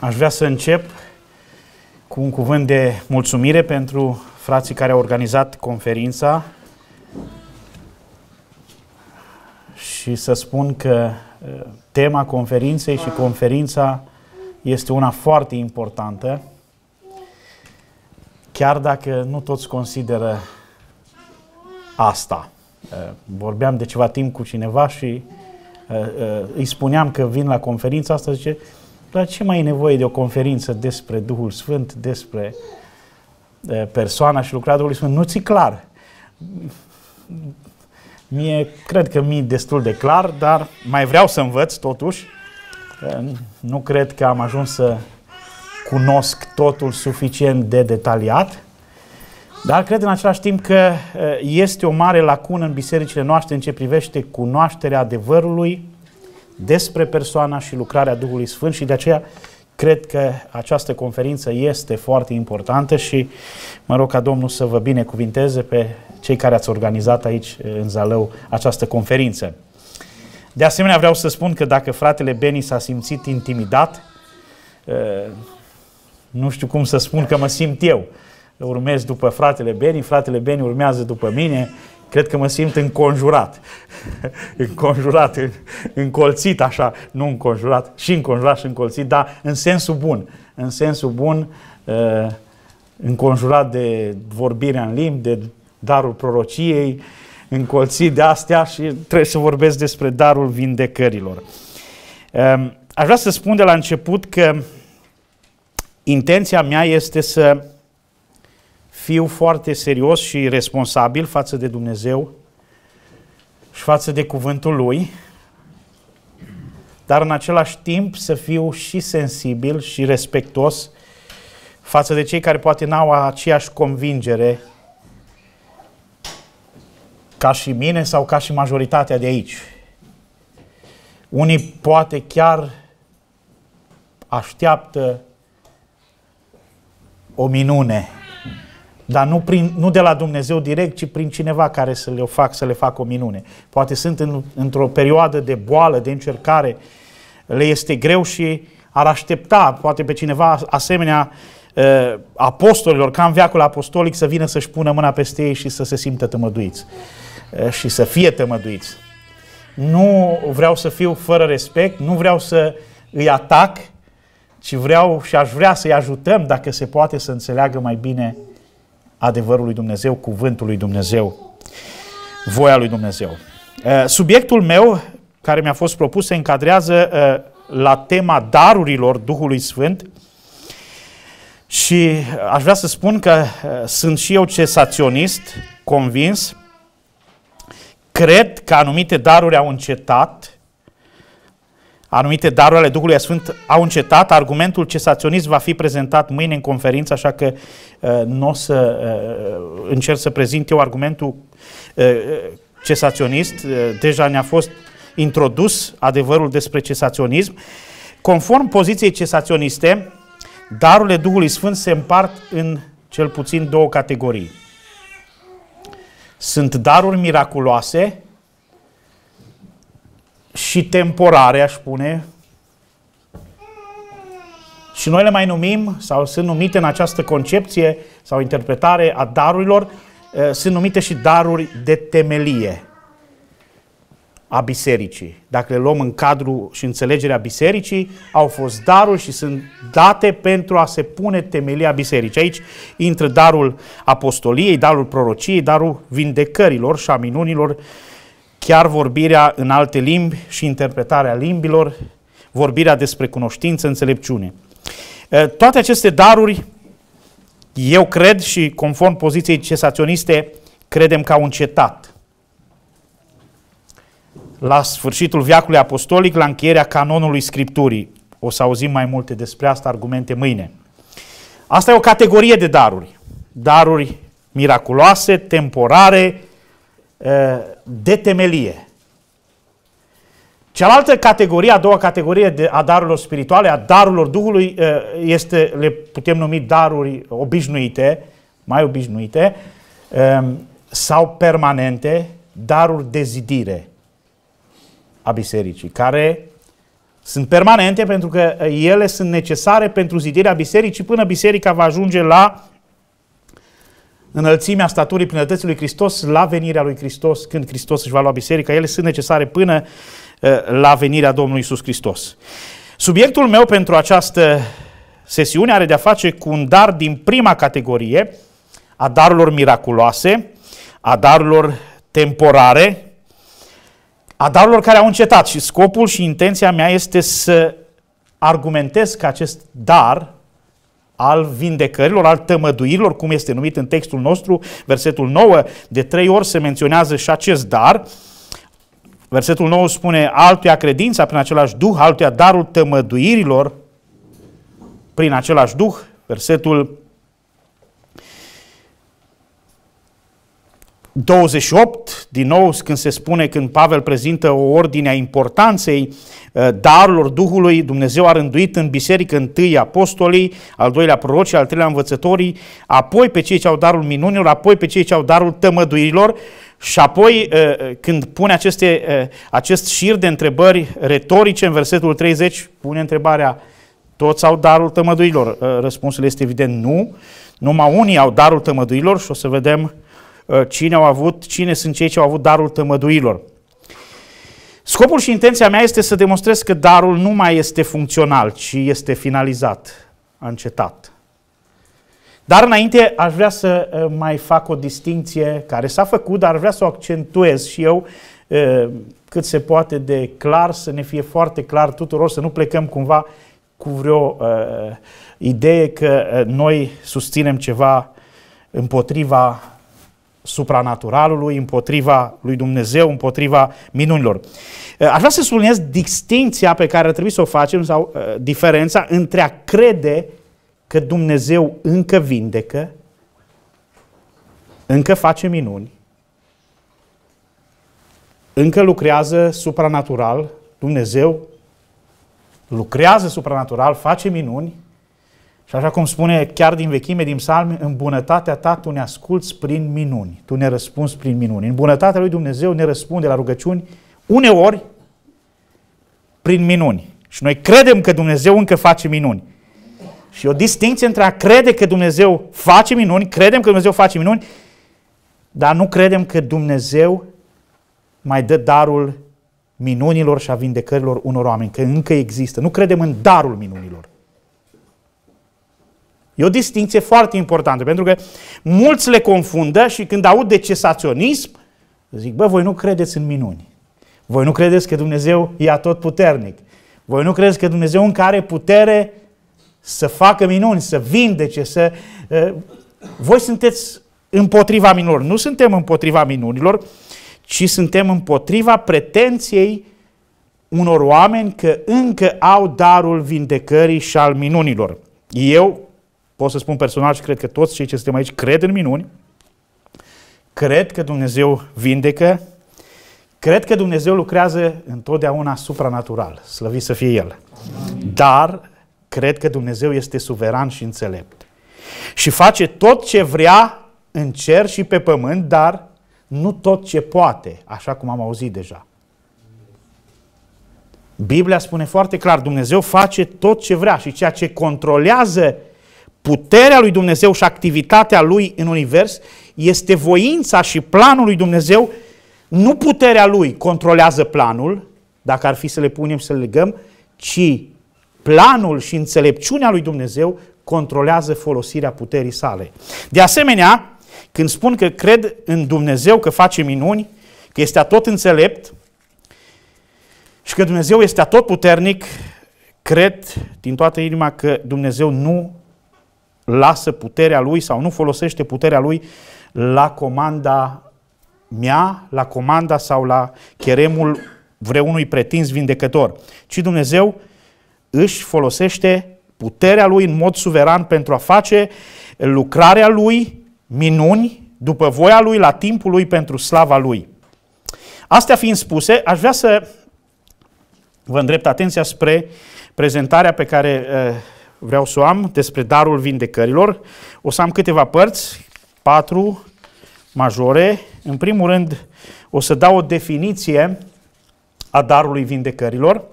Aș vrea să încep cu un cuvânt de mulțumire pentru frații care au organizat conferința și să spun că uh, tema conferinței și conferința este una foarte importantă, chiar dacă nu toți consideră asta. Uh, vorbeam de ceva timp cu cineva și uh, îi spuneam că vin la conferința asta, zice, dar ce mai e nevoie de o conferință despre Duhul Sfânt, despre persoana și lucrarea Duhului Sfânt? Nu ți clar. Mie, cred că mi-e destul de clar, dar mai vreau să învăț totuși. Nu cred că am ajuns să cunosc totul suficient de detaliat. Dar cred în același timp că este o mare lacună în bisericile noastre în ce privește cunoașterea adevărului despre persoana și lucrarea Duhului Sfânt și de aceea cred că această conferință este foarte importantă și mă rog ca Domnul să vă binecuvinteze pe cei care ați organizat aici în Zalău această conferință. De asemenea, vreau să spun că dacă fratele Beni s-a simțit intimidat, ă, nu știu cum să spun că mă simt eu. Urmez după fratele Beni, fratele Beni urmează după mine Cred că mă simt înconjurat. înconjurat, încolțit așa, nu înconjurat, și înconjurat și încolțit, dar în sensul bun. În sensul bun, uh, înconjurat de vorbirea în limbi, de darul prorociei, încolțit de astea și trebuie să vorbesc despre darul vindecărilor. Um, aș vrea să spun de la început că intenția mea este să fiu foarte serios și responsabil față de Dumnezeu și față de cuvântul Lui, dar în același timp să fiu și sensibil și respectos față de cei care poate n-au aceeași convingere ca și mine sau ca și majoritatea de aici. Unii poate chiar așteaptă o minune dar nu, prin, nu de la Dumnezeu direct, ci prin cineva care să le fac, să le facă o minune. Poate sunt în, într-o perioadă de boală, de încercare, le este greu și ar aștepta poate pe cineva asemenea ă, apostolilor, ca în veacul apostolic, să vină să-și pună mâna peste ei și să se simtă tămăduiți ă, și să fie tămăduiți. Nu vreau să fiu fără respect, nu vreau să îi atac, ci vreau și aș vrea să-i ajutăm dacă se poate să înțeleagă mai bine adevărul lui Dumnezeu, cuvântul lui Dumnezeu, voia lui Dumnezeu. Eh, subiectul meu care mi-a fost propus se încadrează eh, la tema darurilor Duhului Sfânt și aș vrea să spun că eh, sunt și eu cesaționist, convins, cred că anumite daruri au încetat anumite daruri ale Duhului Sfânt au încetat. Argumentul cesaționist va fi prezentat mâine în conferință, așa că uh, nu o să uh, încerc să prezint eu argumentul uh, cesaționist. Uh, deja ne-a fost introdus adevărul despre cesaționism. Conform poziției cesaționiste, darurile Duhului Sfânt se împart în cel puțin două categorii. Sunt daruri miraculoase și temporare, aș spune. Și noi le mai numim, sau sunt numite în această concepție sau interpretare a darurilor, eh, sunt numite și daruri de temelie a bisericii. Dacă le luăm în cadrul și înțelegerea bisericii, au fost daruri și sunt date pentru a se pune temelia bisericii. Aici intră darul apostoliei, darul prorociei, darul vindecărilor și a minunilor chiar vorbirea în alte limbi și interpretarea limbilor, vorbirea despre cunoștință, înțelepciune. Toate aceste daruri, eu cred și conform poziției cesaționiste, credem că au încetat. La sfârșitul viacului apostolic, la încheierea canonului Scripturii, o să auzim mai multe despre asta, argumente mâine. Asta e o categorie de daruri. Daruri miraculoase, temporare, Eh, de temelie. Cealaltă categorie, a doua categorie de, a darurilor spirituale, a darurilor Duhului, eh, este, le putem numi daruri obișnuite, mai obișnuite, eh, sau permanente, daruri de zidire a bisericii, care sunt permanente pentru că ele sunt necesare pentru zidirea bisericii până biserica va ajunge la înălțimea staturii plinătății lui Hristos la venirea lui Hristos, când Hristos își va lua biserica, ele sunt necesare până eh, la venirea Domnului Isus Hristos. Subiectul meu pentru această sesiune are de-a face cu un dar din prima categorie, a darurilor miraculoase, a darurilor temporare, a darurilor care au încetat și scopul și intenția mea este să argumentez că acest dar al vindecărilor, al tămăduirilor, cum este numit în textul nostru, versetul 9, de trei ori se menționează și acest dar. Versetul 9 spune altuia credința prin același duh, altuia darul tămăduirilor prin același duh. Versetul 28, din nou, când se spune, când Pavel prezintă o ordine a importanței eh, darurilor Duhului, Dumnezeu a rânduit în biserică întâi apostolii, al doilea proroci, al treilea învățătorii, apoi pe cei ce au darul minunilor, apoi pe cei ce au darul tămăduirilor și apoi eh, când pune aceste, eh, acest șir de întrebări retorice în versetul 30, pune întrebarea, toți au darul tămăduirilor? Răspunsul este evident nu, numai unii au darul tămăduirilor și o să vedem uh, Uh, cine au avut, cine sunt cei ce au avut darul tămăduilor. Scopul și intenția mea este să demonstrez că darul nu mai este funcțional, ci este finalizat, încetat. Dar înainte aș vrea să uh, mai fac o distinție care s-a făcut, dar vreau să o accentuez și eu uh, cât se poate de clar, să ne fie foarte clar tuturor, să nu plecăm cumva cu vreo uh, idee că noi susținem ceva împotriva supranaturalului, împotriva lui Dumnezeu, împotriva minunilor. Eh, aș vrea să subliniez distinția pe care trebuie să o facem sau uh, diferența între a crede că Dumnezeu încă vindecă, încă face minuni, încă lucrează supranatural, Dumnezeu lucrează supranatural, face minuni și așa cum spune chiar din vechime, din psalmi, în bunătatea ta tu ne asculți prin minuni, tu ne răspunzi prin minuni. În bunătatea lui Dumnezeu ne răspunde la rugăciuni uneori prin minuni. Și noi credem că Dumnezeu încă face minuni. Și o distinție între a crede că Dumnezeu face minuni, credem că Dumnezeu face minuni, dar nu credem că Dumnezeu mai dă darul minunilor și a vindecărilor unor oameni, că încă există. Nu credem în darul minunilor. E o distinție foarte importantă, pentru că mulți le confundă și când aud de cesaționism, zic, bă, voi nu credeți în minuni. Voi nu credeți că Dumnezeu e tot puternic. Voi nu credeți că Dumnezeu încă are putere să facă minuni, să vindece, să... Eh, voi sunteți împotriva minunilor. Nu suntem împotriva minunilor, ci suntem împotriva pretenției unor oameni că încă au darul vindecării și al minunilor. Eu pot să spun personal și cred că toți cei ce suntem aici cred în minuni, cred că Dumnezeu vindecă, cred că Dumnezeu lucrează întotdeauna supranatural, slăvit să fie El. Dar cred că Dumnezeu este suveran și înțelept și face tot ce vrea în cer și pe pământ, dar nu tot ce poate, așa cum am auzit deja. Biblia spune foarte clar, Dumnezeu face tot ce vrea și ceea ce controlează puterea lui Dumnezeu și activitatea lui în univers este voința și planul lui Dumnezeu. Nu puterea lui controlează planul, dacă ar fi să le punem să le legăm, ci planul și înțelepciunea lui Dumnezeu controlează folosirea puterii sale. De asemenea, când spun că cred în Dumnezeu că face minuni, că este atot înțelept și că Dumnezeu este atot puternic, cred din toată inima că Dumnezeu nu lasă puterea lui sau nu folosește puterea lui la comanda mea, la comanda sau la cheremul vreunui pretins vindecător, ci Dumnezeu își folosește puterea lui în mod suveran pentru a face lucrarea lui, minuni, după voia lui, la timpul lui, pentru slava lui. Astea fiind spuse, aș vrea să vă îndrept atenția spre prezentarea pe care uh, vreau să o am, despre darul vindecărilor. O să am câteva părți, patru majore. În primul rând, o să dau o definiție a darului vindecărilor.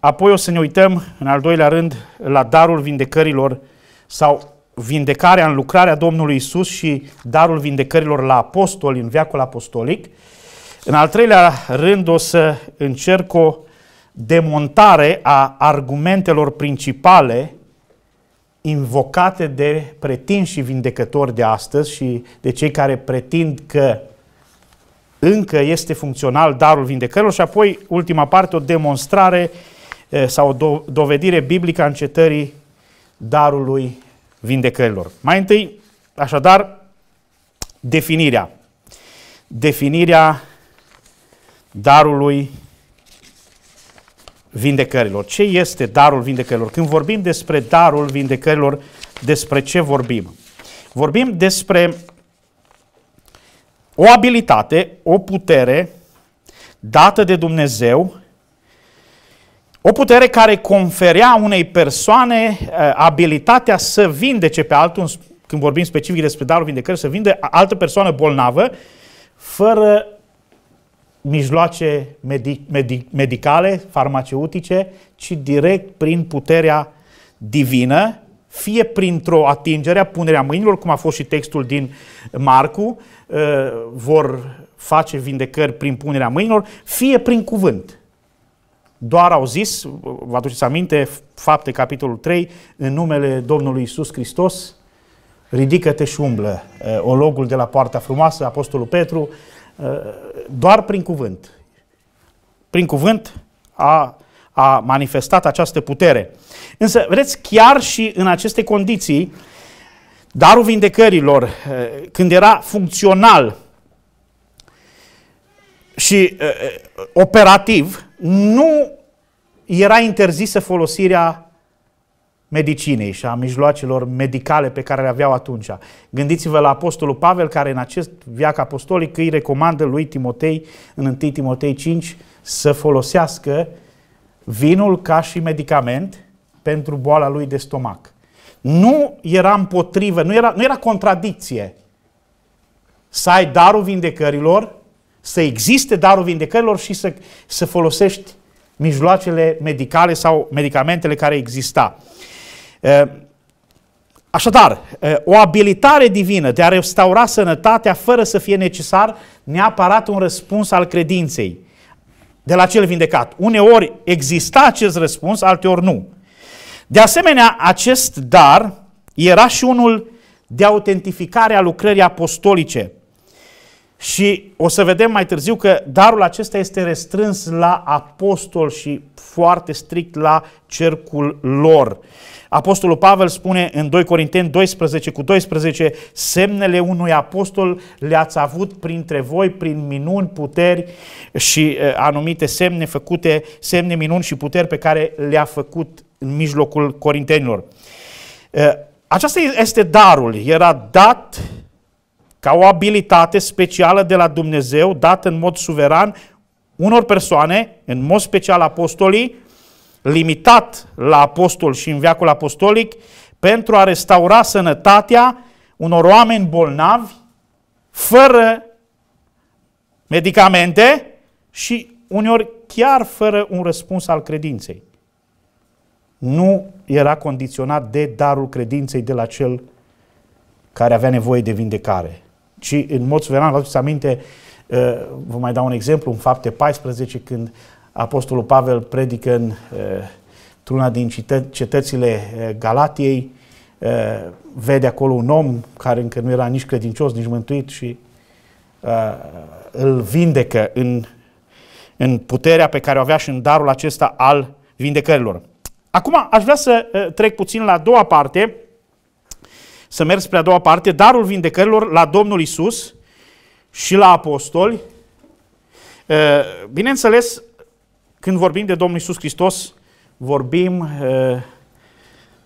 Apoi o să ne uităm, în al doilea rând, la darul vindecărilor sau vindecarea în lucrarea Domnului Isus și darul vindecărilor la apostoli, în viacul apostolic. În al treilea rând o să încerc o demontare a argumentelor principale invocate de pretinși vindecători de astăzi și de cei care pretind că încă este funcțional darul vindecărilor și apoi ultima parte o demonstrare eh, sau o dovedire biblică a încetării darului vindecărilor. Mai întâi, așadar, definirea. Definirea darului vindecărilor. Ce este darul vindecărilor? Când vorbim despre darul vindecărilor, despre ce vorbim? Vorbim despre o abilitate, o putere dată de Dumnezeu, o putere care conferea unei persoane eh, abilitatea să vindece pe altul, când vorbim specific despre darul vindecării, să vinde altă persoană bolnavă, fără mijloace medic, medic, medicale, farmaceutice, ci direct prin puterea divină, fie printr-o atingere, punerea mâinilor, cum a fost și textul din Marcu, ă, vor face vindecări prin punerea mâinilor, fie prin cuvânt. Doar au zis, vă aduceți aminte, fapte capitolul 3, în numele Domnului Isus Hristos, ridică-te și umblă. Ă, Ologul de la Poarta Frumoasă, Apostolul Petru, Eh, doar prin cuvânt. Prin cuvânt a, a manifestat această putere. Însă, vedeți, chiar și în aceste condiții, darul vindecărilor, eh, când era funcțional și eh, operativ, nu era interzisă folosirea medicinei și a mijloacelor medicale pe care le aveau atunci. Gândiți-vă la Apostolul Pavel care în acest viac apostolic îi recomandă lui Timotei, în 1 Timotei 5, să folosească vinul ca și medicament pentru boala lui de stomac. Nu era împotrivă, nu era, nu era contradicție să ai darul vindecărilor, să existe darul vindecărilor și să, să folosești mijloacele medicale sau medicamentele care exista. Așadar, o abilitare divină de a restaura sănătatea fără să fie necesar neapărat un răspuns al credinței de la cel vindecat. Uneori exista acest răspuns, alteori nu. De asemenea, acest dar era și unul de autentificare a lucrării apostolice. Și o să vedem mai târziu că darul acesta este restrâns la apostol și foarte strict la cercul lor. Uh, Apostolul Pavel spune în 2 Corinteni 12 cu 12, semnele unui apostol le-ați avut printre voi prin minuni, puteri și anumite semne făcute, semne, minuni și puteri pe care le-a făcut în mijlocul corintenilor. Aceasta este darul, era dat ca o abilitate specială de la Dumnezeu, dat în mod suveran unor persoane, în mod special apostolii, limitat la apostol și în viacul apostolic pentru a restaura sănătatea unor oameni bolnavi fără medicamente și uneori chiar fără un răspuns al credinței. Nu era condiționat de darul credinței de la cel care avea nevoie de vindecare, ci în mod suveran, vă aduceți aminte, uh, vă mai dau un exemplu, în fapte 14, când Apostolul Pavel predică în, truna una din cetățile Galatiei, vede acolo un om care încă nu era nici credincios, nici mântuit și îl vindecă în, în puterea pe care o avea și în darul acesta al vindecărilor. Acum aș vrea să trec puțin la a doua parte, să merg spre a doua parte, darul vindecărilor la Domnul Isus și la apostoli. Bineînțeles, când vorbim de Domnul Isus Hristos, vorbim eh,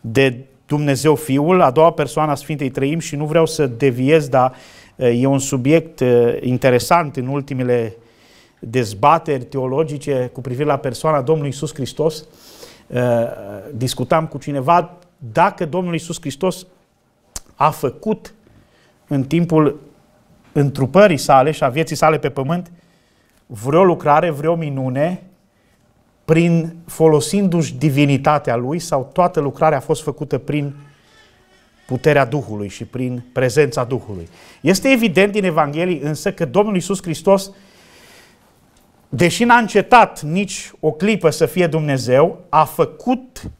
de Dumnezeu Fiul, a doua persoană a Sfintei Trăim și nu vreau să deviez, dar eh, e un subiect eh, interesant în ultimele dezbateri teologice cu privire la persoana Domnului Isus Hristos. Discutam cu cineva dacă Domnul Isus Hristos a făcut în timpul întrupării sale și a vieții sale pe pământ vreo lucrare, vreo minune prin folosindu-și divinitatea lui sau toată lucrarea a fost făcută prin puterea Duhului și prin prezența Duhului. Este evident din Evanghelie însă că Domnul Iisus Hristos, deși n-a încetat nici o clipă să fie Dumnezeu, a făcut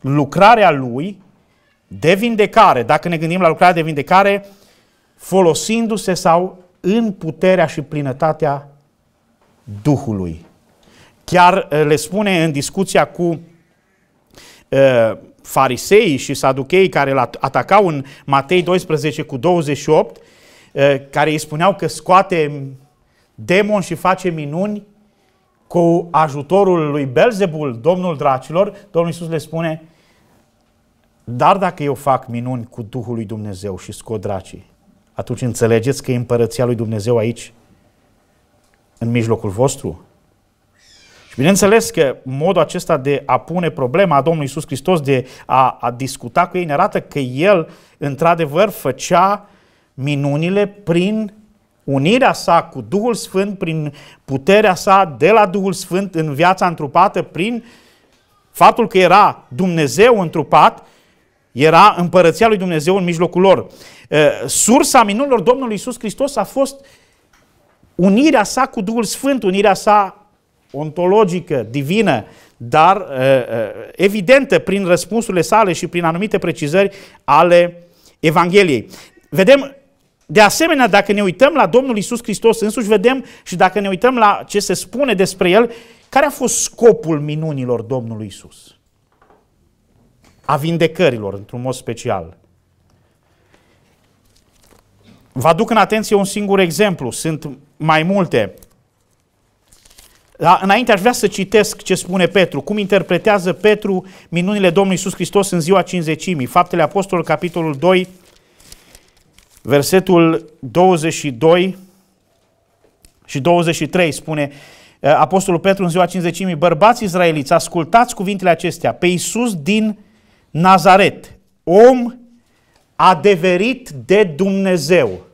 lucrarea Lui de vindecare, dacă ne gândim la lucrarea de vindecare, folosindu-se sau în puterea și plinătatea Duhului. Chiar eh, le spune în discuția cu eh, farisei și saducheii care îl atacau în Matei 12 cu 28, eh, care îi spuneau că scoate demon și face minuni cu ajutorul lui Belzebul, domnul dracilor, Domnul Iisus le spune, dar dacă eu fac minuni cu Duhul lui Dumnezeu și scot dracii, atunci înțelegeți că e împărăția lui Dumnezeu aici, în mijlocul vostru? Bineînțeles că modul acesta de a pune problema a Domnului Isus Hristos, de a, a discuta cu ei, ne arată că El, într-adevăr, făcea minunile prin unirea sa cu Duhul Sfânt, prin puterea sa de la Duhul Sfânt în viața întrupată, prin faptul că era Dumnezeu întrupat, era împărăția lui Dumnezeu în mijlocul lor. Sursa minunilor Domnului Isus Hristos a fost unirea sa cu Duhul Sfânt, unirea sa ontologică, divină, dar uh, uh, evidentă prin răspunsurile sale și prin anumite precizări ale Evangheliei. Vedem de asemenea, dacă ne uităm la Domnul Isus Hristos însuși, vedem și dacă ne uităm la ce se spune despre El, care a fost scopul minunilor Domnului Isus? A vindecărilor, într-un mod special. Vă aduc în atenție un singur exemplu, sunt mai multe. Dar înainte aș vrea să citesc ce spune Petru, cum interpretează Petru minunile Domnului Iisus Hristos în ziua cinzecimii. Faptele Apostolului, capitolul 2, versetul 22 și 23 spune eh, Apostolul Petru în ziua cinzecimii, bărbați izraeliți, ascultați cuvintele acestea, pe Iisus din Nazaret, om adeverit de Dumnezeu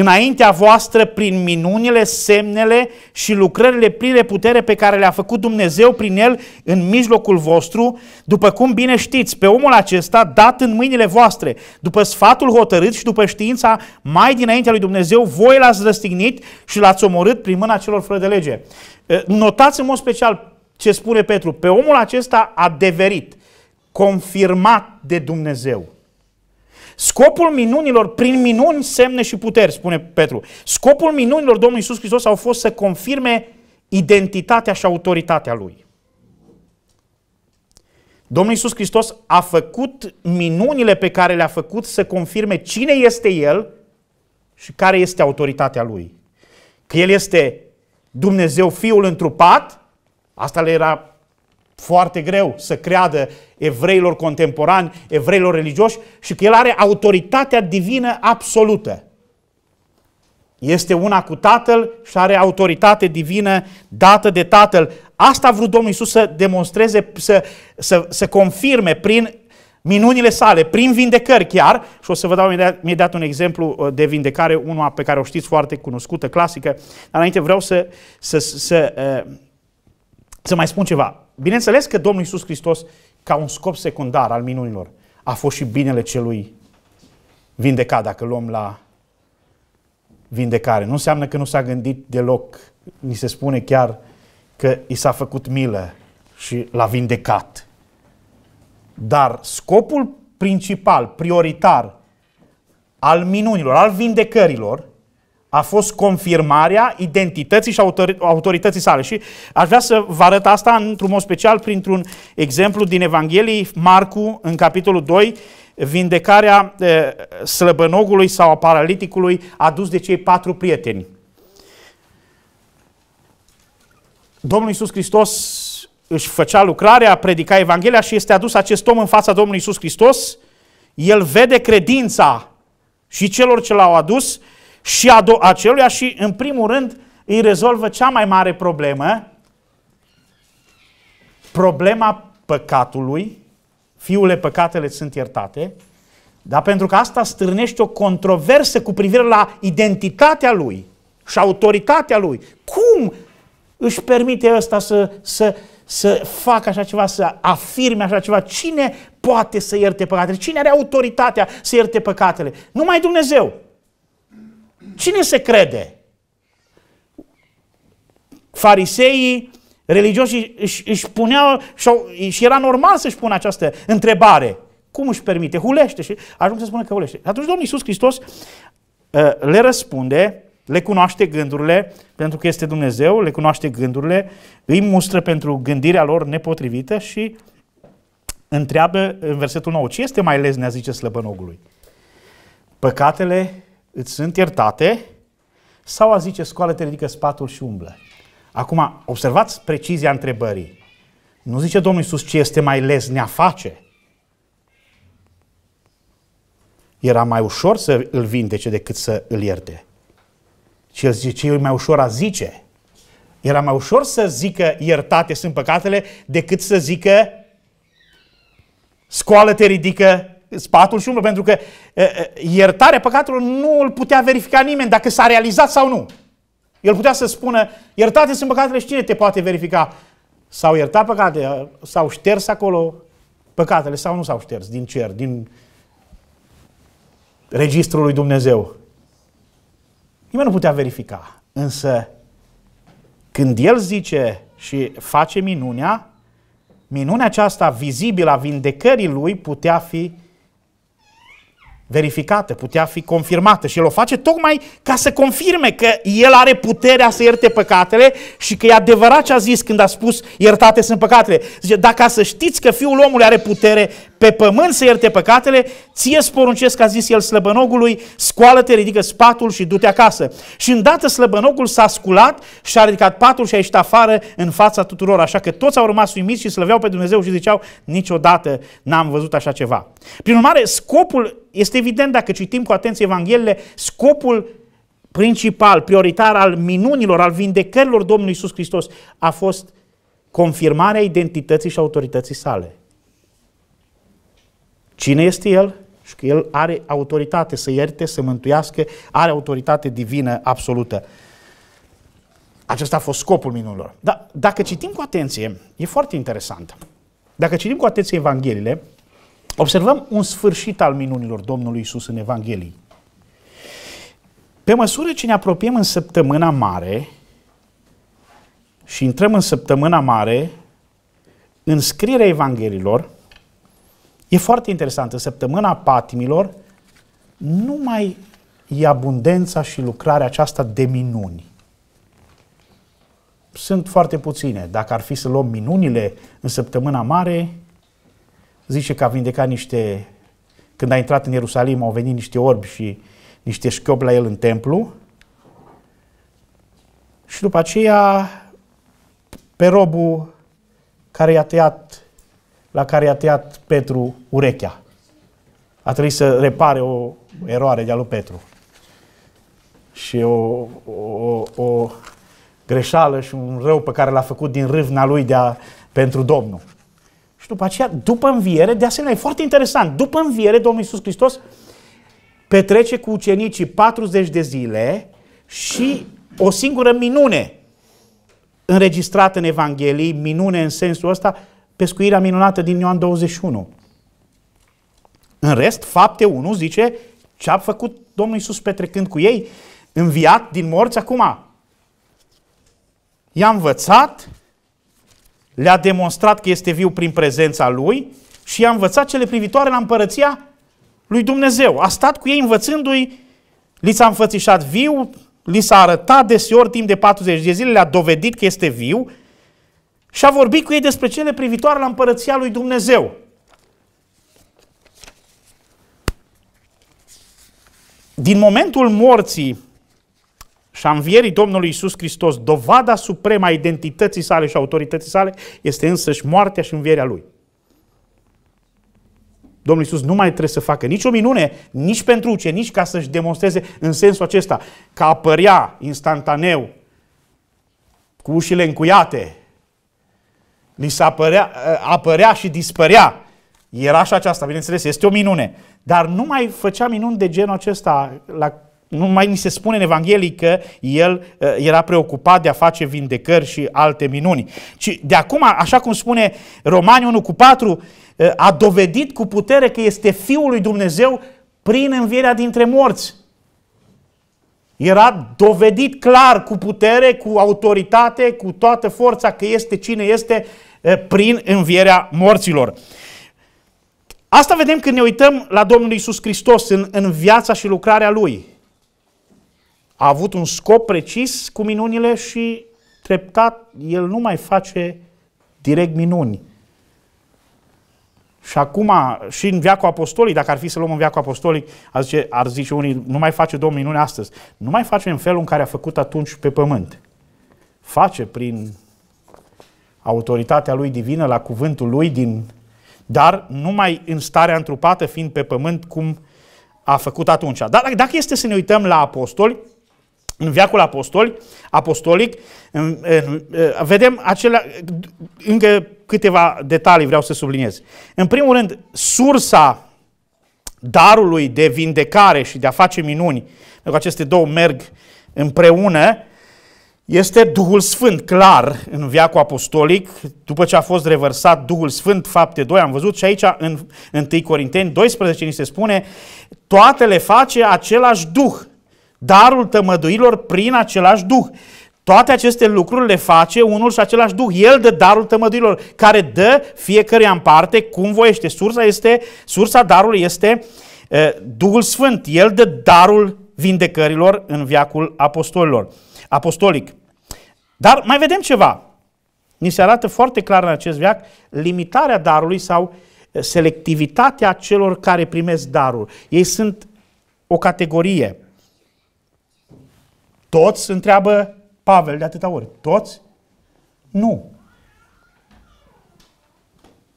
înaintea voastră prin minunile, semnele și lucrările pline putere pe care le-a făcut Dumnezeu prin el în mijlocul vostru, după cum bine știți, pe omul acesta dat în mâinile voastre, după sfatul hotărât și după știința mai dinaintea lui Dumnezeu, voi l-ați răstignit și l-ați omorât prin mâna celor fără de lege. Eh, notați în mod special ce spune Petru, pe omul acesta deverit, confirmat de Dumnezeu. Scopul minunilor, prin minuni, semne și puteri, spune Petru, scopul minunilor Domnului Iisus Hristos au fost să confirme identitatea și autoritatea Lui. Domnul Iisus Hristos a făcut minunile pe care le-a făcut să confirme cine este El și care este autoritatea Lui. Că El este Dumnezeu Fiul întrupat, asta le era foarte greu să creadă evreilor contemporani, evreilor religioși și că el are autoritatea divină absolută. Este una cu Tatăl și are autoritate divină dată de Tatăl. Asta a vrut Domnul Isus să demonstreze, să, să, să confirme prin minunile sale, prin vindecări chiar, și o să vă dau imediat, imediat un exemplu uh, de vindecare, una pe care o știți foarte cunoscută, clasică, dar înainte vreau să, să, să, să, uh, să mai spun ceva. Bineînțeles că Domnul Iisus Hristos, ca un scop secundar al minunilor, a fost și binele celui vindecat, dacă luăm la vindecare. Nu înseamnă că nu s-a gândit deloc, ni se spune chiar că i s-a făcut milă și l-a vindecat. Dar scopul principal, prioritar, al minunilor, al vindecărilor, a fost confirmarea identității și autorității sale. Și aș vrea să vă arăt asta într-un mod special printr-un exemplu din Evanghelie, Marcu, în capitolul 2, vindecarea eh, slăbănogului sau a paraliticului adus de cei patru prieteni. Domnul Iisus Hristos își făcea lucrarea, predica Evanghelia și este adus acest om în fața Domnului Iisus Hristos. El vede credința și celor ce l-au adus și a do- aceluia și, în primul rând, îi rezolvă cea mai mare problemă, problema păcatului, fiule, păcatele sunt iertate, dar pentru că asta stârnește o controversă cu privire la identitatea lui și autoritatea lui. Cum își permite ăsta să, să, să facă așa ceva, să afirme așa ceva? Cine poate să ierte păcatele? Cine are autoritatea să ierte păcatele? Numai Dumnezeu. Cine se crede? Fariseii, religioși își, își puneau și era normal să-și pună această întrebare. Cum își permite? Hulește și ajung să spună că hulește. Atunci Domnul Iisus Hristos uh, le răspunde, le cunoaște gândurile, pentru că este Dumnezeu, le cunoaște gândurile, îi mustră pentru gândirea lor nepotrivită și întreabă în versetul 9, ce este mai leznea, zice slăbănogului? Păcatele îți sunt iertate, sau a zice scoală-te, ridică spatul și umblă. Acum, observați precizia întrebării. Nu zice Domnul Iisus ce este mai ne-a face. Era mai ușor să îl vindece decât să îl ierte. Și el zice, e mai ușor a zice. Era mai ușor să zică iertate sunt păcatele decât să zică scoală-te, ridică spatul și umbră, pentru că iertarea păcatelor nu îl putea verifica nimeni dacă s-a realizat sau nu. El putea să spună, iertate sunt păcatele și cine te poate verifica? S-au iertat păcatele, s-au șters acolo păcatele sau nu s-au șters din cer, din registrul lui Dumnezeu. Nimeni nu putea verifica. Însă, când el zice și face minunea, minunea aceasta vizibilă a vindecării lui putea fi verificată, putea fi confirmată și el o face tocmai ca să confirme că el are puterea să ierte păcatele și că e adevărat ce a zis când a spus iertate sunt păcatele. Zice, dacă să știți că Fiul omului are putere pe pământ să ierte păcatele, ție sporuncesc, a zis el slăbănogului, scoală-te, ridică spatul și du-te acasă. Și îndată slăbănogul s-a sculat și a ridicat patul și a ieșit afară în fața tuturor, așa că toți au rămas uimiți și slăveau pe Dumnezeu și ziceau, niciodată n-am văzut așa ceva. Prin urmare, scopul, este evident dacă citim cu atenție Evanghelile, scopul principal, prioritar al minunilor, al vindecărilor Domnului Iisus Hristos a fost confirmarea identității și autorității sale cine este El și că El are autoritate să ierte, să mântuiască, are autoritate divină absolută. Acesta a fost scopul minunilor. Dar dacă citim cu atenție, e foarte interesant. Dacă citim cu atenție Evangheliile, observăm un sfârșit al minunilor Domnului Isus în Evanghelii. Pe măsură ce ne apropiem în săptămâna mare și intrăm în săptămâna mare, în scrierea Evanghelilor, E foarte interesantă. Săptămâna patimilor nu mai e abundența și lucrarea aceasta de minuni. Sunt foarte puține. Dacă ar fi să luăm minunile în săptămâna mare, zice că a vindecat niște... Când a intrat în Ierusalim, au venit niște orbi și niște șchiopi la el în templu. Și după aceea, pe robul care i-a tăiat la care i-a tăiat Petru urechea. A trebuit să repare o eroare de-a lui Petru. Și o, o, o greșeală și un rău pe care l-a făcut din râvna lui de a, pentru Domnul. Și după aceea, după înviere, de asemenea, e foarte interesant, după înviere, Domnul Iisus Hristos petrece cu ucenicii 40 de zile și o singură minune înregistrată în Evanghelie, minune în sensul ăsta, pescuirea minunată din Ioan 21. În rest, fapte 1 zice ce a făcut Domnul Iisus petrecând cu ei, înviat din morți acum. I-a învățat, le-a demonstrat că este viu prin prezența Lui și i-a învățat cele privitoare la împărăția lui Dumnezeu. A stat cu ei învățându-i, li s-a înfățișat viu, li s-a arătat deseori timp de 40 de zile, le-a dovedit că este viu, și a vorbit cu ei despre cele privitoare la împărăția lui Dumnezeu. Din momentul morții și a învierii Domnului Isus Hristos, dovada supremă a identității sale și autorității sale este însăși moartea și învierea Lui. Domnul Isus nu mai trebuie să facă nicio minune, nici pentru ce, nici ca să-și demonstreze în sensul acesta că apărea instantaneu cu ușile încuiate, li se apărea, ă, apărea și dispărea. Era așa aceasta, bineînțeles, este o minune. Dar nu mai făcea minuni de genul acesta, la, nu mai ni se spune în Evanghelie că el uh, era preocupat de a face vindecări și alte minuni. Ci de acum, așa cum spune Romani 1 cu 4, uh, ă, a dovedit cu putere că este Fiul lui Dumnezeu prin învierea dintre morți. Era dovedit clar cu putere, cu autoritate, cu toată forța că este cine este eh, prin învierea morților. Asta vedem când ne uităm la Domnul Isus Hristos în, în viața și lucrarea Lui. A avut un scop precis cu minunile și treptat El nu mai face direct minuni și acum, și în viacul apostolic, dacă ar fi să luăm în viacul apostolic, ar zice, ar zice unii, nu mai face Domnul minune astăzi. Nu mai face în felul în care a făcut atunci pe pământ. Face prin autoritatea lui divină, la cuvântul lui, din, dar numai în starea întrupată, fiind pe pământ, cum a făcut atunci. Dar dacă este să ne uităm la apostoli, în viacul apostoli, apostolic, în, în, vedem acelea, încă câteva detalii vreau să subliniez. În primul rând, sursa darului de vindecare și de a face minuni, pentru că aceste două merg împreună, este Duhul Sfânt, clar, în viacul apostolic, după ce a fost revărsat Duhul Sfânt, fapte 2, am văzut și aici în 1 Corinteni 12 ni se spune, toate le face același Duh, darul tămăduirilor prin același Duh. Toate aceste lucruri le face unul și același Duh. El dă darul tămăduirilor, care dă fiecăruia în parte cum voiește. Sursa, este, sursa darului este uh, Duhul Sfânt. El dă darul vindecărilor în viacul apostolilor, apostolic. Dar mai vedem ceva. Ni se arată foarte clar în acest viac. limitarea darului sau selectivitatea celor care primesc darul. Ei sunt o categorie toți? Întreabă Pavel de atâta ori. Toți? Nu.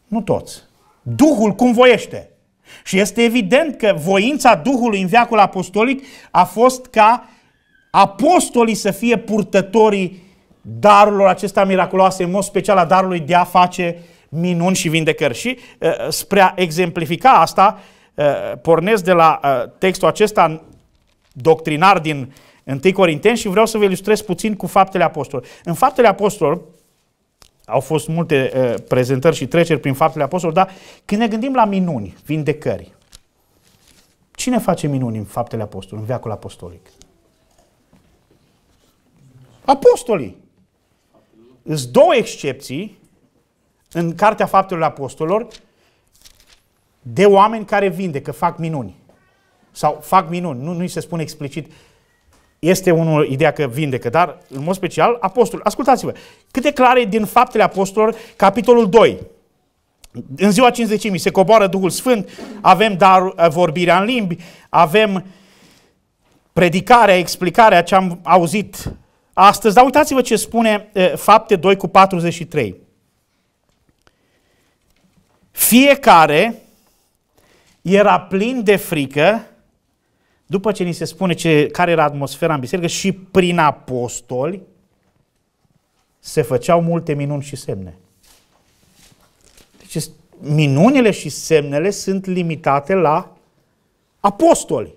Nu toți. Duhul cum voiește. Și este evident că voința Duhului în viacul apostolic a fost ca apostolii să fie purtătorii darurilor acestea miraculoase, în mod special a darului de a face minuni și vindecări. Și uh, spre a exemplifica asta, uh, pornesc de la uh, textul acesta doctrinar din 1 Corinteni și vreau să vă ilustrez puțin cu faptele apostolilor. În faptele apostolilor, au fost multe uh, prezentări și treceri prin faptele apostolilor, dar când ne gândim la minuni, vindecări, cine face minuni în faptele apostolilor, în veacul apostolic? Apostolii. Sunt două excepții în Cartea Faptelor Apostolilor de oameni care vindecă, fac minuni. Sau fac minuni, nu, nu-i se spune explicit este unul, ideea că vindecă, dar în mod special apostol. Ascultați-vă, câte clare din faptele apostolilor, capitolul 2. În ziua 50.000 se coboară Duhul Sfânt, avem dar vorbirea în limbi, avem predicarea, explicarea ce am auzit astăzi, dar uitați-vă ce spune fapte 2 cu 43. Fiecare era plin de frică după ce ni se spune ce, care era atmosfera în biserică și prin apostoli se făceau multe minuni și semne. Deci minunile și semnele sunt limitate la apostoli.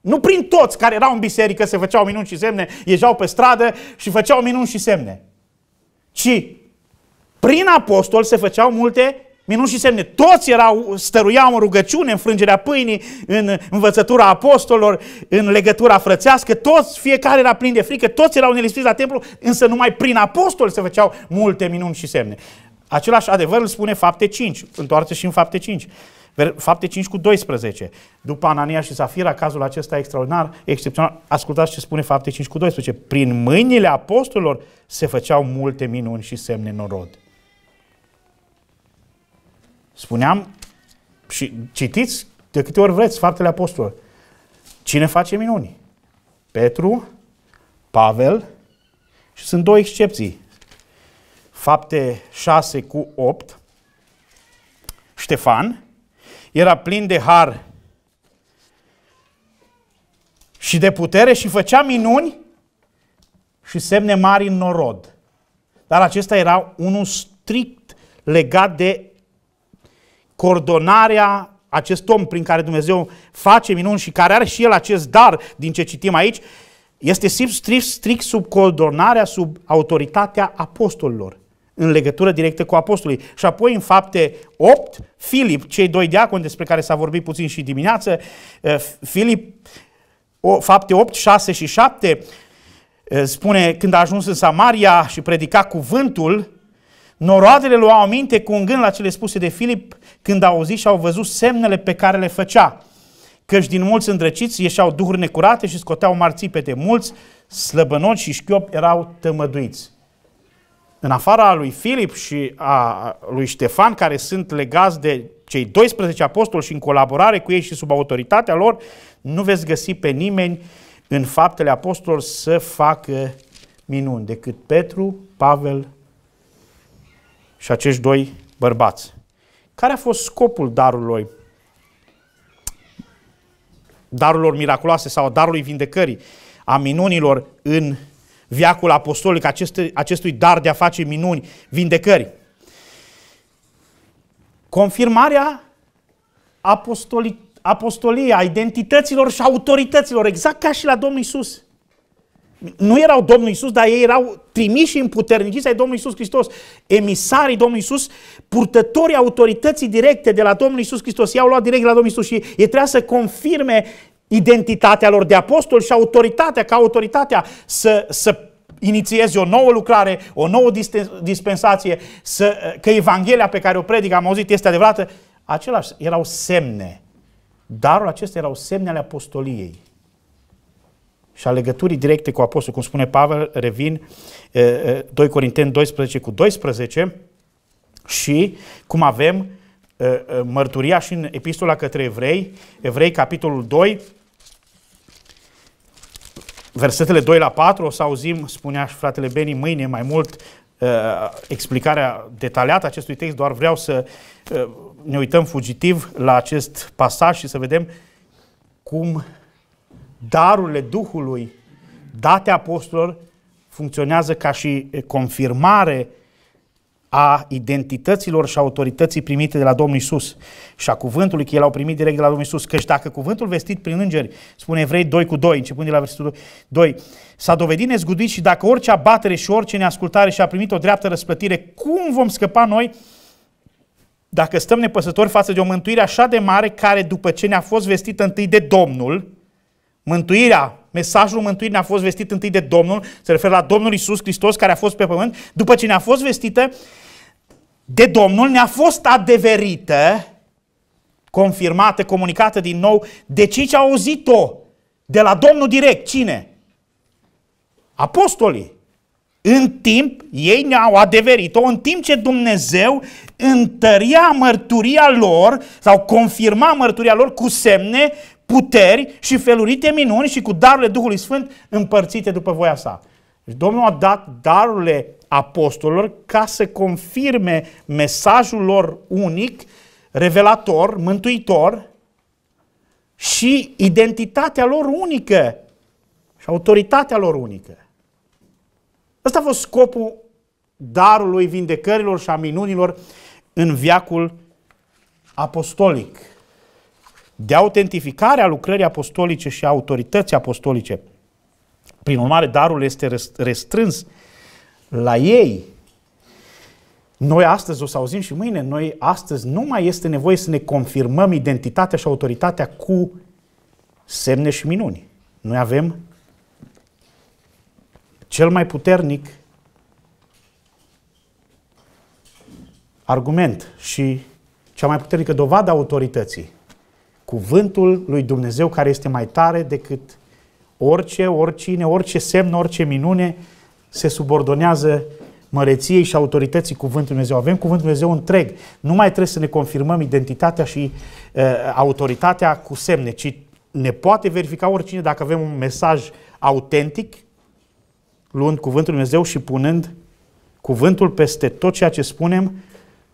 Nu prin toți care erau în biserică se făceau minuni și semne, ieșeau pe stradă și făceau minuni și semne. Ci prin apostol se făceau multe Minuni și semne. Toți erau, stăruiau în rugăciune, în frângerea pâinii, în învățătura apostolilor, în legătura frățească. Toți, fiecare era plin de frică, toți erau nelispiți la templu, însă numai prin apostoli se făceau multe minuni și semne. Același adevăr îl spune fapte 5. Întoarce și în fapte 5. Fapte 5 cu 12. După Anania și Safira, cazul acesta extraordinar, excepțional, ascultați ce spune fapte 5 cu 12. Prin mâinile apostolilor se făceau multe minuni și semne în norod. Spuneam și citiți de câte ori vreți faptele apostolilor. Cine face minuni? Petru, Pavel și sunt două excepții. Fapte 6 cu 8. Ștefan era plin de har și de putere și făcea minuni și semne mari în norod. Dar acesta era unul strict legat de coordonarea acest om prin care Dumnezeu face minuni și care are și el acest dar din ce citim aici, este strict, strict sub coordonarea, sub autoritatea apostolilor, în legătură directă cu apostolii. Și apoi în fapte 8, Filip, cei doi diaconi despre care s-a vorbit puțin și dimineață, eh, Filip, fapte 8, 6 și 7, eh, spune când a ajuns în Samaria și predica cuvântul, Noroadele luau aminte cu un gând la cele spuse de Filip când au auzit și au văzut semnele pe care le făcea. Căci din mulți îndrăciți ieșeau duhuri necurate și scoteau marții pe de mulți, slăbănoți și șchiopi erau tămăduiți. În afara lui Filip și a lui Ștefan, care sunt legați de cei 12 apostoli și în colaborare cu ei și sub autoritatea lor, nu veți găsi pe nimeni în faptele apostolilor să facă minuni, decât Petru, Pavel și acești doi bărbați. Care a fost scopul darului darurilor miraculoase sau darului vindecării, a minunilor în viacul apostolic, acestui, acestui dar de a face minuni, vindecări. Confirmarea apostoliei, a identităților și autorităților, exact ca și la Domnul Isus nu erau Domnul Isus, dar ei erau trimiși în puterniciți ai Domnului Isus Hristos, emisarii Domnului Isus, purtătorii autorității directe de la Domnul Isus Hristos. i au luat direct la Domnul Isus și ei trebuia să confirme identitatea lor de apostol și autoritatea, ca autoritatea să, să inițieze o nouă lucrare, o nouă dispensație, să, că Evanghelia pe care o predic, am auzit, este adevărată. Același erau semne. Darul acesta erau semne ale apostoliei și a legăturii directe cu apostol, cum spune Pavel, revin 2 Corinteni 12 cu 12 și cum avem mărturia și în epistola către evrei, evrei capitolul 2, versetele 2 la 4, o să auzim, spunea și fratele Beni mâine mai mult explicarea detaliată acestui text, doar vreau să ne uităm fugitiv la acest pasaj și să vedem cum darurile Duhului date apostolilor funcționează ca și confirmare a identităților și autorității primite de la Domnul Isus și a cuvântului că el l-au primit direct de la Domnul Isus. Căci dacă cuvântul vestit prin îngeri, spune Evrei 2 cu 2, începând de la versetul 2, s-a dovedit nezgudit și dacă orice abatere și orice neascultare și-a primit o dreaptă răsplătire, cum vom scăpa noi dacă stăm nepăsători față de o mântuire așa de mare care, după ce ne-a fost vestită întâi de Domnul, Mântuirea, mesajul mântuirii a fost vestit întâi de Domnul, se referă la Domnul Isus Hristos care a fost pe pământ, după ce ne-a fost vestită de Domnul, ne-a fost adeverită, confirmată, comunicată din nou de cei ce au auzit-o de la Domnul direct. Cine? Apostolii. În timp, ei ne-au adeverit-o, în timp ce Dumnezeu întăria mărturia lor sau confirma mărturia lor cu semne puteri și felurite minuni și cu darurile Duhului Sfânt împărțite după voia sa. Deci Domnul a dat darurile apostolilor ca să confirme mesajul lor unic, revelator, mântuitor și identitatea lor unică și autoritatea lor unică. Ăsta a fost scopul darului vindecărilor și a minunilor în viacul apostolic de autentificare a lucrării apostolice și a autorității apostolice. Prin urmare, darul este restrâns la ei. Noi astăzi o să auzim și mâine, noi astăzi nu mai este nevoie să ne confirmăm identitatea și autoritatea cu semne și minuni. Noi avem cel mai puternic argument și cea mai puternică dovadă a autorității cuvântul lui Dumnezeu care este mai tare decât orice, oricine, orice semn, orice minune se subordonează măreției și autorității cuvântului Dumnezeu. Avem cuvântul Dumnezeu întreg. Nu mai trebuie să ne confirmăm identitatea și uh, autoritatea cu semne, ci ne poate verifica oricine dacă avem un mesaj autentic, luând cuvântul Dumnezeu și punând cuvântul peste tot ceea ce spunem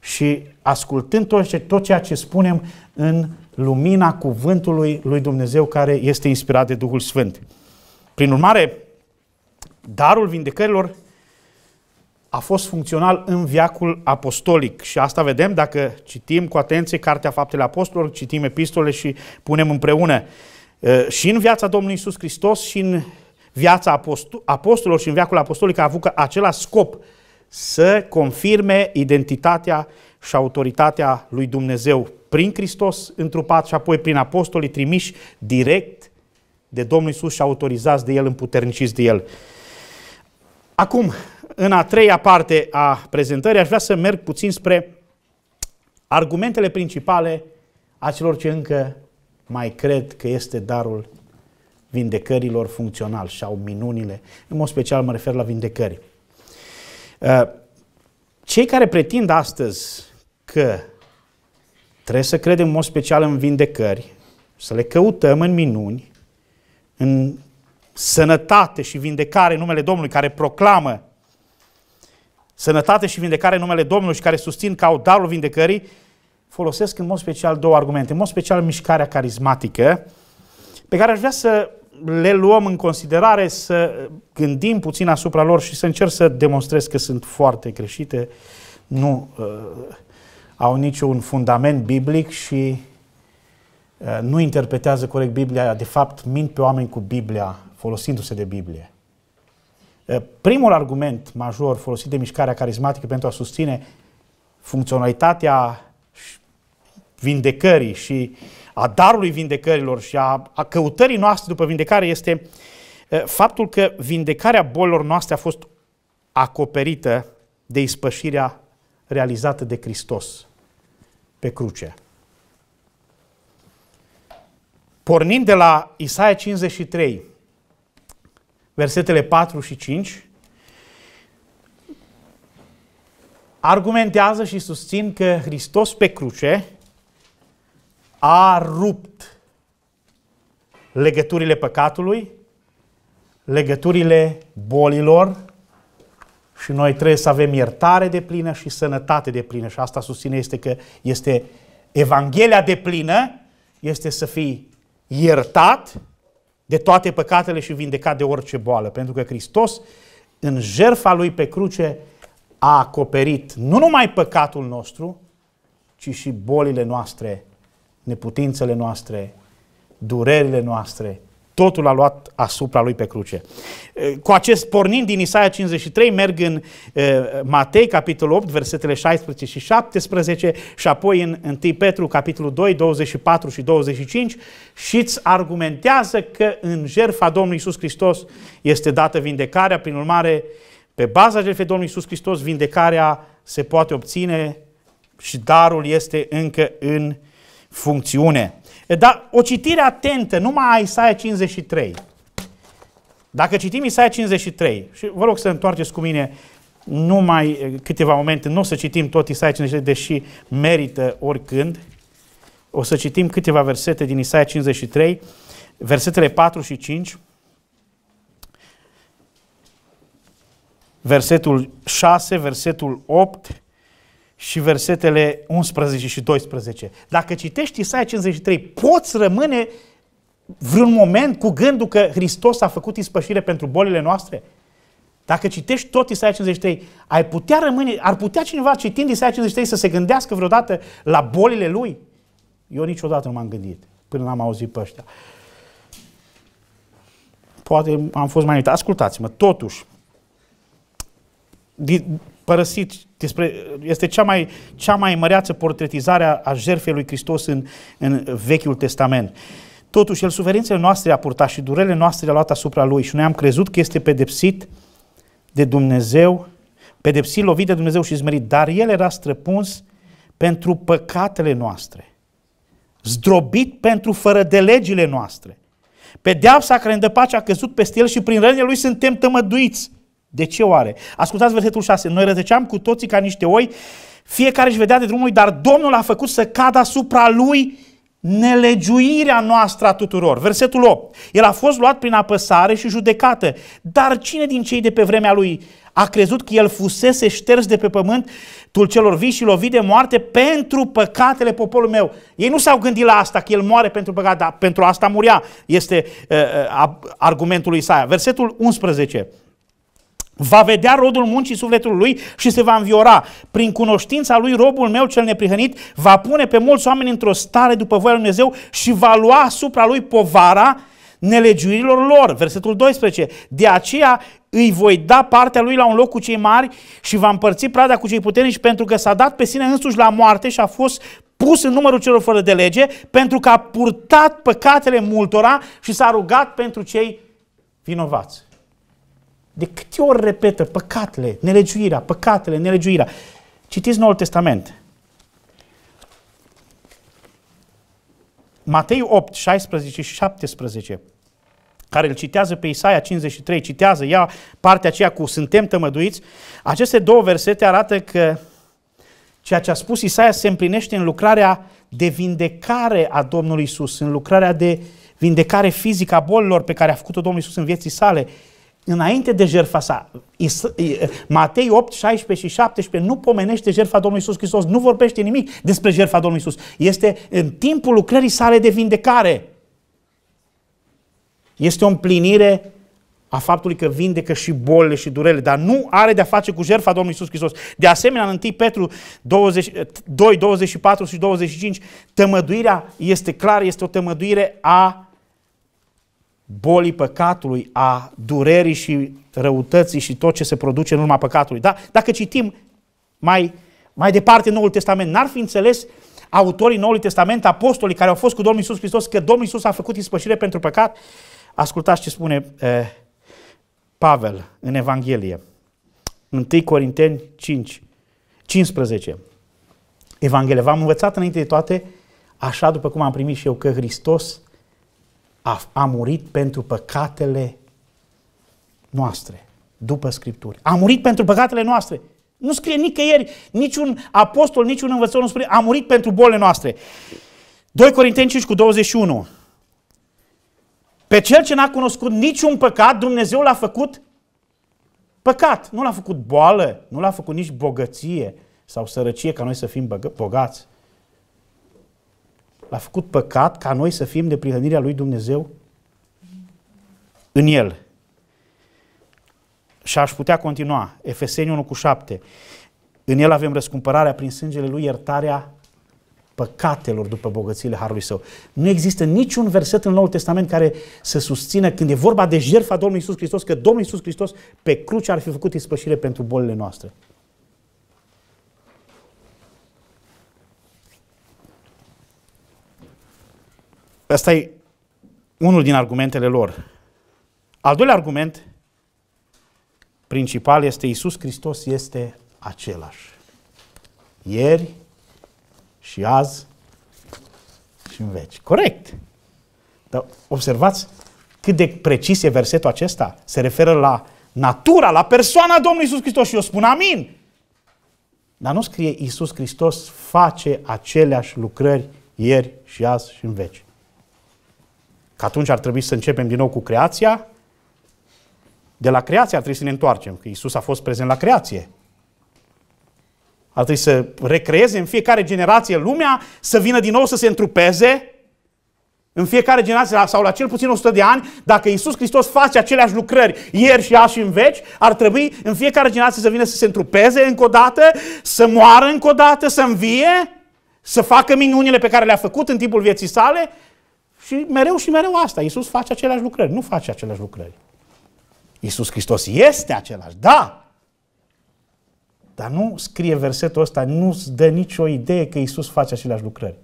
și ascultând tot, ce, tot ceea ce spunem în lumina cuvântului lui Dumnezeu care este inspirat de Duhul Sfânt. Prin urmare, darul vindecărilor a fost funcțional în viacul apostolic și asta vedem dacă citim cu atenție Cartea Faptele Apostolilor, citim epistole și punem împreună și în viața Domnului Isus Hristos și în viața apostolilor și în viacul apostolic a avut același scop să confirme identitatea și autoritatea lui Dumnezeu prin Hristos întrupat și apoi prin apostolii trimiși direct de Domnul Isus și autorizați de El, împuterniciți de El. Acum, în a treia parte a prezentării, aș vrea să merg puțin spre argumentele principale a celor ce încă mai cred că este darul vindecărilor funcțional și au minunile. În mod special mă refer la vindecări. Uh, cei care pretind astăzi că trebuie să credem în mod special în vindecări, să le căutăm în minuni, în sănătate și vindecare în numele Domnului, care proclamă sănătate și vindecare în numele Domnului și care susțin ca au darul vindecării, folosesc în mod special două argumente. În mod special mișcarea carismatică, pe care aș vrea să le luăm în considerare, să gândim puțin asupra lor și să încerc să demonstrez că sunt foarte greșite. Nu uh, au niciun fundament biblic și uh, nu interpretează corect Biblia, de fapt mint pe oameni cu Biblia, folosindu-se de Biblie. Uh, primul argument major folosit de mișcarea carismatică pentru a susține funcționalitatea vindecării și a darului vindecărilor și a, a căutării noastre după vindecare este uh, faptul că vindecarea bolilor noastre a fost acoperită de ispășirea realizată de Hristos pe cruce. Pornind de la Isaia 53, versetele 4 și 5, argumentează și susțin că Hristos pe cruce a rupt legăturile păcatului, legăturile bolilor, și noi trebuie să avem iertare de plină și sănătate de plină. Și asta susține este că este Evanghelia de plină, este să fii iertat de toate păcatele și vindecat de orice boală. Pentru că Hristos, în jertfa Lui pe cruce, a acoperit nu numai păcatul nostru, ci și bolile noastre, neputințele noastre, durerile noastre, totul a luat asupra lui pe cruce. Cu acest pornind din Isaia 53, merg în Matei, capitolul 8, versetele 16 și 17 și apoi în 1 Petru, capitolul 2, 24 și 25 și îți argumentează că în jertfa Domnului Isus Hristos este dată vindecarea, prin urmare, pe baza jertfei Domnului Isus Hristos, vindecarea se poate obține și darul este încă în funcțiune. Dar o citire atentă numai a Isaia 53. Dacă citim Isaia 53, și vă rog să întoarceți cu mine numai câteva momente, nu o să citim tot Isaia 53, deși merită oricând, o să citim câteva versete din Isaia 53, versetele 4 și 5, versetul 6, versetul 8, și versetele 11 și 12. Dacă citești Isaia 53, poți rămâne vreun moment cu gândul că Hristos a făcut ispășire pentru bolile noastre? Dacă citești tot Isaia 53, ai putea rămâne, ar putea cineva citind Isaia 53 să se gândească vreodată la bolile lui? Eu niciodată nu m-am gândit până n-am auzit pe ăștia. Poate am fost mai uitat. Ascultați-mă, totuși, părăsit despre, este cea mai, cea mai măreață portretizare a, jertfei lui Hristos în, în Vechiul Testament. Totuși, el suferințele noastre a purtat și durele noastre le-a luat asupra lui și noi am crezut că este pedepsit de Dumnezeu, pedepsit, lovit de Dumnezeu și zmerit, dar el era străpuns pentru păcatele noastre, zdrobit pentru fără de legile noastre. Pedeapsa care îndăpace a căzut peste el și prin rănile lui suntem tămăduiți. De ce oare? Ascultați versetul 6. Noi rătăceam cu toții ca niște oi, fiecare își vedea de drumul lui, dar Domnul a făcut să cadă asupra lui nelegiuirea noastră a tuturor. Versetul 8. El a fost luat prin apăsare și judecată, dar cine din cei de pe vremea lui a crezut că el fusese șters de pe pământ tul celor vii și lovit de moarte pentru păcatele poporului meu. Ei nu s-au gândit la asta, că el moare pentru păcat, dar pentru asta murea, este uh, uh, argumentul lui Isaia. Versetul 11. Va vedea rodul muncii sufletului lui și se va înviora. Prin cunoștința lui, robul meu cel neprihănit va pune pe mulți oameni într-o stare după voia lui Dumnezeu și va lua asupra lui povara nelegiuirilor lor. Versetul 12. De aceea îi voi da partea lui la un loc cu cei mari și va împărți prada cu cei puternici pentru că s-a dat pe sine însuși la moarte și a fost pus în numărul celor fără de lege pentru că a purtat păcatele multora și s-a rugat pentru cei vinovați. De câte ori repetă păcatele, nelegiuirea, păcatele, nelegiuirea. Citiți Noul Testament. Matei 8, 16 și 17, care îl citează pe Isaia 53, citează ia partea aceea cu suntem tămăduiți, aceste două versete arată că ceea ce a spus Isaia se împlinește în lucrarea de vindecare a Domnului Isus, în lucrarea de vindecare fizică a bolilor pe care a făcut-o Domnul Isus în vieții sale înainte de jertfa sa. Matei 8, 16 și 17 nu pomenește jertfa Domnului Iisus Hristos, nu vorbește nimic despre jertfa Domnului Iisus. Este în timpul lucrării sale de vindecare. Este o împlinire a faptului că vindecă și bolile și durele, dar nu are de-a face cu jertfa Domnului Iisus Hristos. De asemenea, în 1 Petru 20, 2, 24 și 25, tămăduirea este clară, este o tămăduire a bolii păcatului, a durerii și răutății și tot ce se produce în urma păcatului. Da? Dacă citim mai, mai departe Noul Testament, n-ar fi înțeles autorii Noului Testament, apostolii care au fost cu Domnul Isus Hristos, că Domnul Isus a făcut ispășire pentru păcat. Ascultați ce spune eh, Pavel în Evanghelie. 1 Corinteni 5, 15. Evanghelie. V-am învățat înainte de toate, așa după cum am primit și eu, că Hristos a, a murit pentru păcatele noastre, după Scripturi. A murit pentru păcatele noastre. Nu scrie nicăieri, niciun apostol, niciun învățător nu spune, a murit pentru bolile noastre. 2 Corinteni 5 cu 21. Pe cel ce n-a cunoscut niciun păcat, Dumnezeu l-a făcut păcat. Nu l-a făcut boală, nu l-a făcut nici bogăție sau sărăcie ca noi să fim bogați l-a făcut păcat ca noi să fim de prihănirea lui Dumnezeu în el. Și aș putea continua. Efeseni 1 cu 7. În el avem răscumpărarea prin sângele lui, iertarea păcatelor după bogățiile Harului Său. Nu există niciun verset în Noul Testament care să susțină când e vorba de jertfa Domnului Isus Hristos, că Domnul Isus Hristos pe cruce ar fi făcut ispășire pentru bolile noastre. Ăsta păi e unul din argumentele lor. Al doilea argument principal este Iisus Hristos este același. Ieri și azi și în veci. Corect. Dar observați cât de precis e versetul acesta. Se referă la natura, la persoana Domnului Iisus Hristos și eu spun amin. Dar nu scrie Iisus Hristos face aceleași lucrări ieri și azi și în veci. Că atunci ar trebui să începem din nou cu creația. De la creație ar trebui să ne întoarcem, că Isus a fost prezent la creație. Ar trebui să recreeze în fiecare generație lumea, să vină din nou să se întrupeze în fiecare generație sau la cel puțin 100 de ani, dacă Isus Hristos face aceleași lucrări ieri și azi și în veci, ar trebui în fiecare generație să vină să se întrupeze încă o dată, să moară încă o dată, să învie, să facă minunile pe care le-a făcut în timpul vieții sale și mereu și mereu asta. Iisus face aceleași lucrări. Nu face aceleași lucrări. Iisus Hristos este același, da! Dar nu scrie versetul ăsta, nu îți dă nicio idee că Iisus face aceleași lucrări.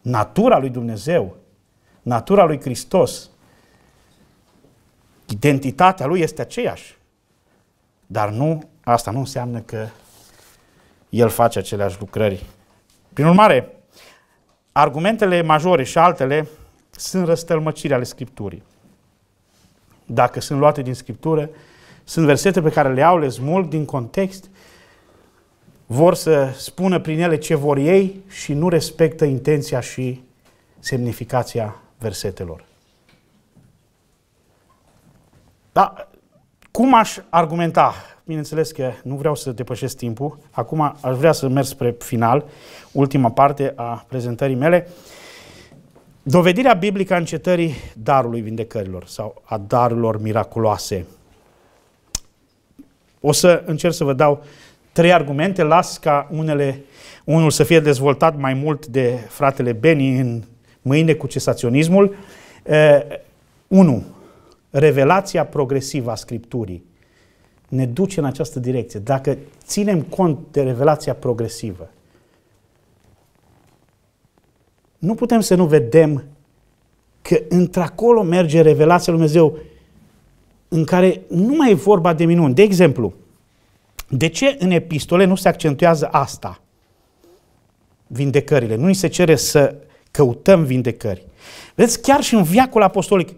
Natura lui Dumnezeu, natura lui Hristos, identitatea lui este aceeași. Dar nu, asta nu înseamnă că el face aceleași lucrări. Prin urmare, Argumentele majore și altele sunt răstălmăcirea ale Scripturii. Dacă sunt luate din Scriptură, sunt versete pe care le au, le smulg din context, vor să spună prin ele ce vor ei și nu respectă intenția și semnificația versetelor. Da, cum aș argumenta Bineînțeles că nu vreau să depășesc timpul. Acum aș vrea să merg spre final, ultima parte a prezentării mele. Dovedirea biblică a încetării darului vindecărilor sau a darurilor miraculoase. O să încerc să vă dau trei argumente, las ca unele, unul să fie dezvoltat mai mult de fratele Beni în mâine cu cesaționismul. 1. Eh, revelația progresivă a Scripturii ne duce în această direcție. Dacă ținem cont de revelația progresivă, nu putem să nu vedem că într-acolo merge revelația lui Dumnezeu în care nu mai e vorba de minuni. De exemplu, de ce în epistole nu se accentuează asta? Vindecările. Nu ni se cere să căutăm vindecări. Vedeți, chiar și în viacul apostolic,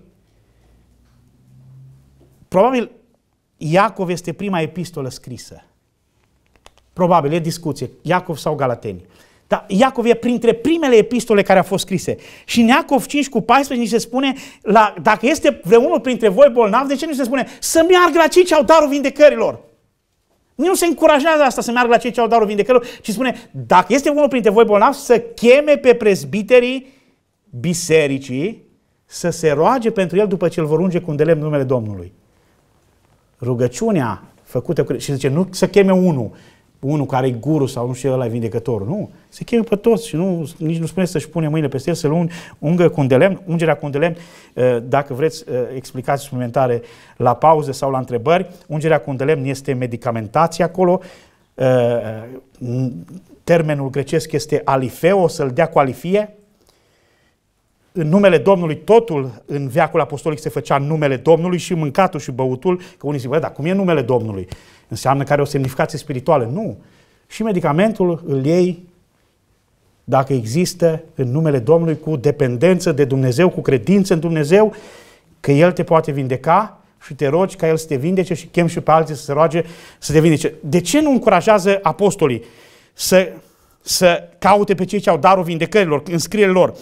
probabil Iacov este prima epistolă scrisă. Probabil, e discuție, Iacov sau Galateni. Dar Iacov e printre primele epistole care au fost scrise. Și în Iacov 5 cu 14 ni se spune, la, dacă este vreunul printre voi bolnav, de ce nu se spune să meargă la cei ce au darul vindecărilor? Nu se încurajează asta să meargă la cei ce au darul vindecărilor, ci spune, dacă este unul printre voi bolnav, să cheme pe prezbiterii bisericii să se roage pentru el după ce îl vor unge cu un de numele Domnului rugăciunea făcută cu... și zice, nu să cheme unul, unul care e guru sau nu știu ăla e vindecătorul, nu, se cheme pe toți și nu, nici nu spune să-și pune mâinile peste el, să-l ungă cu un de lemn, ungerea cu un de lemn, uh, dacă vreți uh, explicații suplimentare la pauze sau la întrebări, ungerea cu un de lemn este medicamentație acolo, uh, termenul grecesc este alifeo, să-l dea cu alifie, în numele Domnului totul în veacul apostolic se făcea în numele Domnului și mâncatul și băutul, că unii zic, bă, dar cum e numele Domnului? Înseamnă că are o semnificație spirituală. Nu. Și medicamentul îl iei dacă există în numele Domnului cu dependență de Dumnezeu, cu credință în Dumnezeu, că El te poate vindeca și te rogi ca El să te vindece și chem și pe alții să se roage să te vindece. De ce nu încurajează apostolii să, să caute pe cei ce au darul vindecărilor, în lor?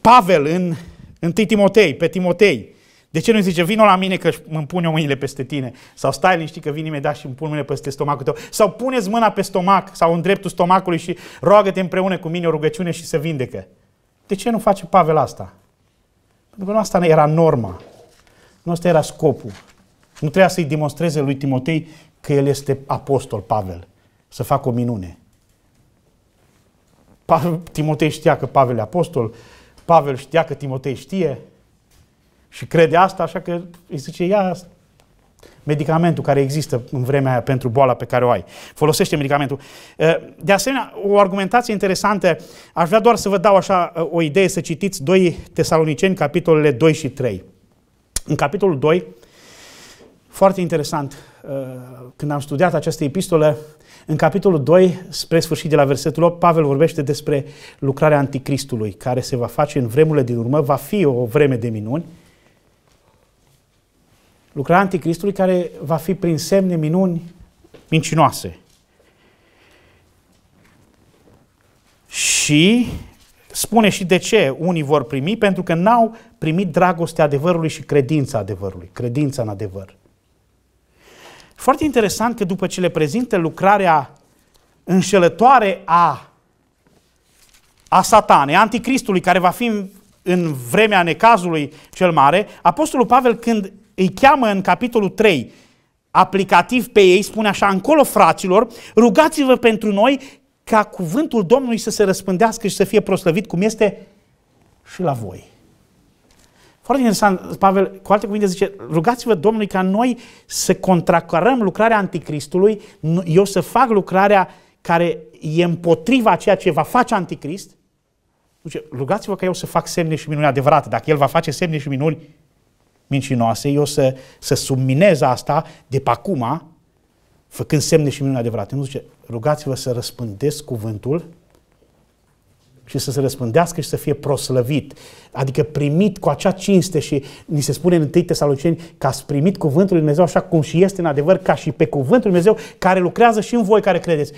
Pavel în 1 Timotei, pe Timotei, de ce nu zice, vino la mine că îmi pune mâinile peste tine? Sau stai liniștit că vin imediat și îmi pun mâinile peste stomacul tău. Sau puneți mâna pe stomac sau în dreptul stomacului și roagă-te împreună cu mine o rugăciune și se vindecă. De ce nu face Pavel asta? Pentru că nu asta era norma. Nu asta era scopul. Nu trebuia să-i demonstreze lui Timotei că el este apostol Pavel. Să facă o minune. Pavel, Timotei știa că Pavel e apostol, Pavel știa că Timotei știe și crede asta, așa că îi zice, ia medicamentul care există în vremea aia pentru boala pe care o ai. Folosește medicamentul. De asemenea, o argumentație interesantă, aș vrea doar să vă dau așa o idee, să citiți 2 Tesaloniceni, capitolele 2 și 3. În capitolul 2, foarte interesant, Uh, când am studiat această epistolă, în capitolul 2, spre sfârșit de la versetul 8, Pavel vorbește despre lucrarea anticristului, care se va face în vremurile din urmă, va fi o vreme de minuni. Lucrarea anticristului care va fi prin semne minuni mincinoase. Și spune și de ce unii vor primi, pentru că n-au primit dragostea adevărului și credința adevărului, credința în adevăr. Foarte interesant că după ce le prezintă lucrarea înșelătoare a, a satanei, anticristului care va fi în vremea necazului cel mare, Apostolul Pavel când îi cheamă în capitolul 3, aplicativ pe ei, spune așa, încolo fraților, rugați-vă pentru noi ca cuvântul Domnului să se răspândească și să fie proslăvit cum este și la voi. Foarte interesant, Pavel, cu alte cuvinte zice, rugați-vă Domnului ca noi să contracarăm lucrarea anticristului, eu să fac lucrarea care e împotriva ceea ce va face anticrist. Zice, rugați-vă ca eu să fac semne și minuni adevărate. Dacă el va face semne și minuni mincinoase, eu să, să subminez asta de pe acum, făcând semne și minuni adevărate. Nu zice, rugați-vă să răspândesc cuvântul și să se răspândească și să fie proslăvit, adică primit cu acea cinste și ni se spune în 1 Tesaloniceni că ați primit cuvântul lui Dumnezeu așa cum și este în adevăr, ca și pe cuvântul lui Dumnezeu care lucrează și în voi care credeți.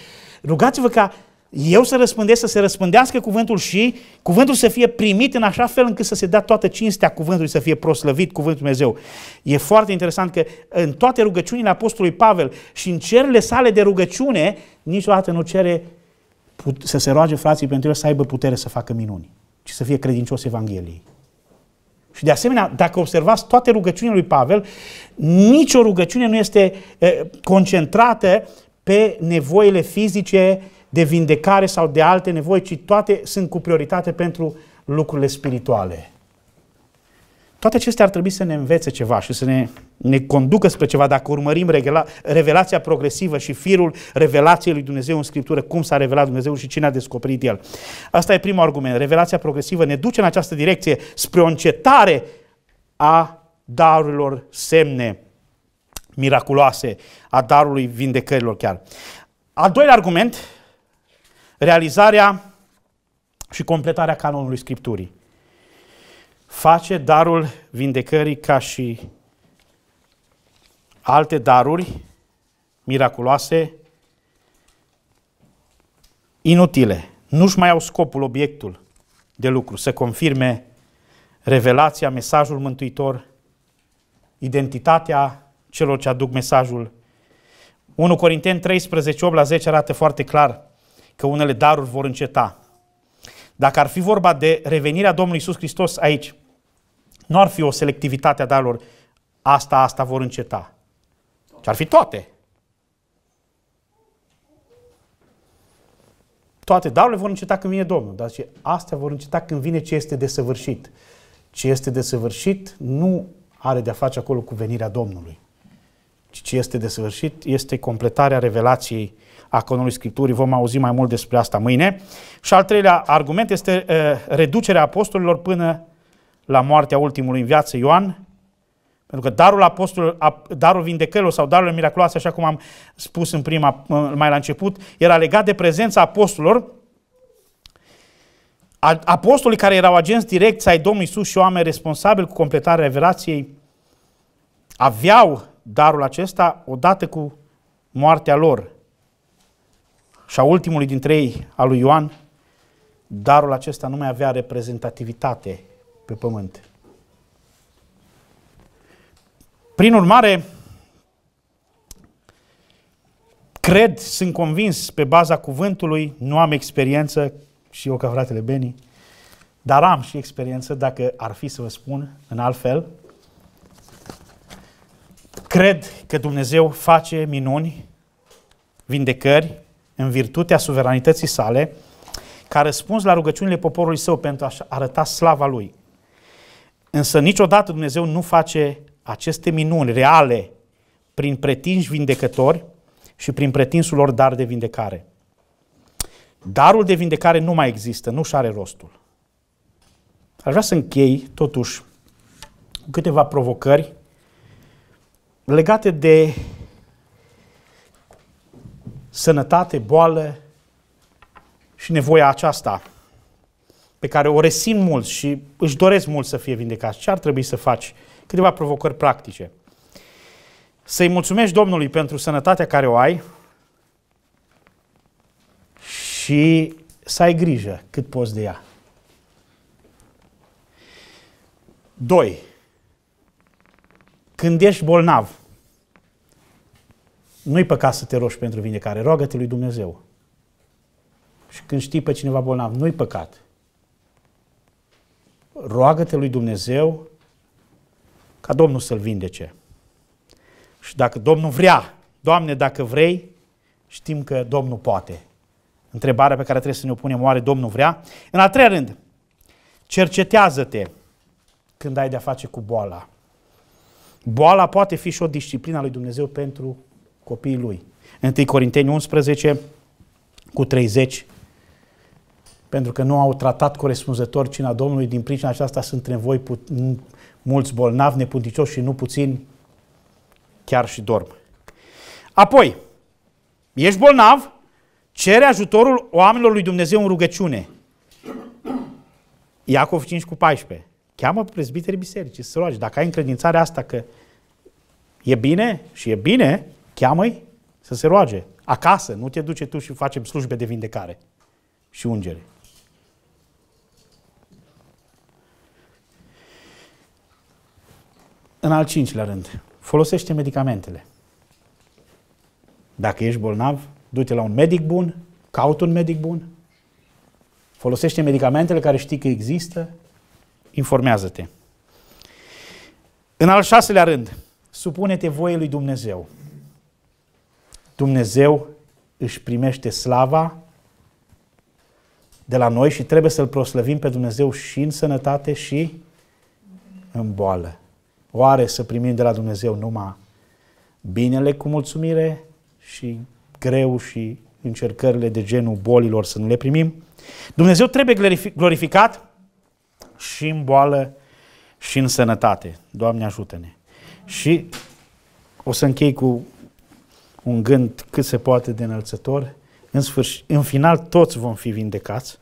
Rugați-vă ca eu să răspândesc, să se răspândească cuvântul și cuvântul să fie primit în așa fel încât să se dea toată cinstea cuvântului, să fie proslăvit cuvântul Dumnezeu. E foarte interesant că în toate rugăciunile Apostolului Pavel și în cerile sale de rugăciune, niciodată nu cere put, să se roage frații pentru el să aibă putere să facă minuni, ci să fie credincios Evangheliei. Și de asemenea, dacă observați toate rugăciunile lui Pavel, nicio rugăciune nu este concentrată pe nevoile fizice de vindecare sau de alte nevoi, ci toate sunt cu prioritate pentru lucrurile spirituale. Toate acestea ar trebui să ne învețe ceva și să ne, ne conducă spre ceva. Dacă urmărim regla, revelația progresivă și firul revelației lui Dumnezeu în Scriptură, cum s-a revelat Dumnezeu și cine a descoperit El. Asta e primul argument. Revelația progresivă ne duce în această direcție spre o încetare a darurilor semne miraculoase, a darului vindecărilor chiar. Al doilea argument, realizarea și completarea canonului Scripturii face darul vindecării ca și alte daruri miraculoase inutile. Nu-și mai au scopul, obiectul de lucru, să confirme revelația, mesajul mântuitor, identitatea celor ce aduc mesajul. 1 Corinteni 13, 8 la 10 arată foarte clar că unele daruri vor înceta. Dacă ar fi vorba de revenirea Domnului Isus Hristos aici, nu ar fi o selectivitate a darurilor, asta, asta vor înceta. Ce ar fi toate. Toate darurile vor înceta când vine Domnul, dar zice, astea vor înceta când vine ce este desăvârșit. Ce este desăvârșit nu are de-a face acolo cu venirea Domnului. Ci ce este desăvârșit este completarea revelației a canonului Scripturii. Vom auzi mai mult despre asta mâine. Și al treilea argument este uh, reducerea apostolilor până la moartea ultimului în viață, Ioan, pentru că darul apostol, darul vindecărilor sau darul miraculoase, așa cum am spus în prima, mai la început, era legat de prezența apostolilor, apostolii care erau agenți direcți ai Domnului Isus și oameni responsabili cu completarea revelației, aveau darul acesta odată cu moartea lor și a ultimului dintre ei, al lui Ioan, darul acesta nu mai avea reprezentativitate pe pământ. Prin urmare, cred, sunt convins pe baza cuvântului, nu am experiență și eu ca fratele Beni, dar am și experiență, dacă ar fi să vă spun în alt fel. Cred că Dumnezeu face minuni, vindecări, în virtutea suveranității sale, ca răspuns la rugăciunile poporului său pentru a arăta slava lui. Însă niciodată Dumnezeu nu face aceste minuni reale prin pretinși vindecători și prin pretinsul lor dar de vindecare. Darul de vindecare nu mai există, nu și are rostul. Aș vrea să închei, totuși, câteva provocări legate de sănătate, boală și nevoia aceasta pe care o resim mult și își doresc mult să fie vindecați, ce ar trebui să faci? Câteva provocări practice. Să-i mulțumești Domnului pentru sănătatea care o ai și să ai grijă cât poți de ea. 2. Când ești bolnav, nu-i păcat să te rogi pentru vindecare, roagă-te lui Dumnezeu. Și când știi pe cineva bolnav, nu-i păcat roagă-te lui Dumnezeu ca Domnul să-l vindece. Și dacă Domnul vrea, Doamne, dacă vrei, știm că Domnul poate. Întrebarea pe care trebuie să ne o punem, oare Domnul vrea? În al treilea rând, cercetează-te când ai de-a face cu boala. Boala poate fi și o disciplină a lui Dumnezeu pentru copiii lui. 1 Corinteni 11 cu 30 pentru că nu au tratat corespunzător cina Domnului, din pricina aceasta sunt în voi put- mulți bolnavi, neputicioși și nu puțin chiar și dorm. Apoi, ești bolnav, cere ajutorul oamenilor lui Dumnezeu în rugăciune. Iacov 5 cu 14. Cheamă prezbiterii bisericii să roage. Dacă ai încredințarea asta că e bine și e bine, cheamă-i să se roage. Acasă, nu te duce tu și facem slujbe de vindecare și ungere. În al cincilea rând, folosește medicamentele. Dacă ești bolnav, du-te la un medic bun, caută un medic bun, folosește medicamentele care știi că există, informează-te. În al șaselea rând, supune-te voie lui Dumnezeu. Dumnezeu își primește slava de la noi și trebuie să-L proslăvim pe Dumnezeu și în sănătate și în boală. Oare să primim de la Dumnezeu numai binele cu mulțumire și greu și încercările de genul bolilor să nu le primim? Dumnezeu trebuie glorificat și în boală și în sănătate. Doamne ajută-ne! Și o să închei cu un gând cât se poate de înălțător. În, sfârșit, în final toți vom fi vindecați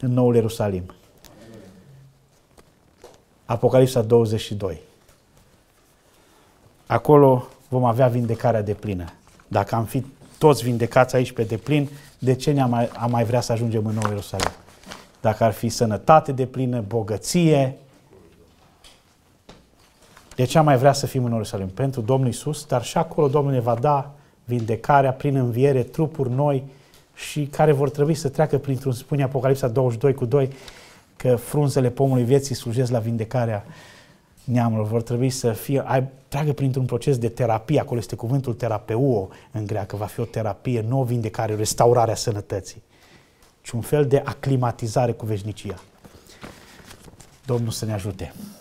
în Noul Ierusalim. Apocalipsa 22. Acolo vom avea vindecarea de plină. Dacă am fi toți vindecați aici pe deplin, de ce ne-am mai, am mai vrea să ajungem în Nou Ierusalim? Dacă ar fi sănătate de plină, bogăție, de ce am mai vrea să fim în Nou Ierusalim? Pentru Domnul Isus, dar și acolo Domnul ne va da vindecarea prin înviere, trupuri noi și care vor trebui să treacă printr-un, spune Apocalipsa 22 cu 2, că frunzele pomului vieții slujesc la vindecarea neamurilor. Vor trebui să fie, ai, treacă printr-un proces de terapie, acolo este cuvântul terapeuo în greacă, va fi o terapie, nu o vindecare, o restaurare a sănătății, ci un fel de aclimatizare cu veșnicia. Domnul să ne ajute!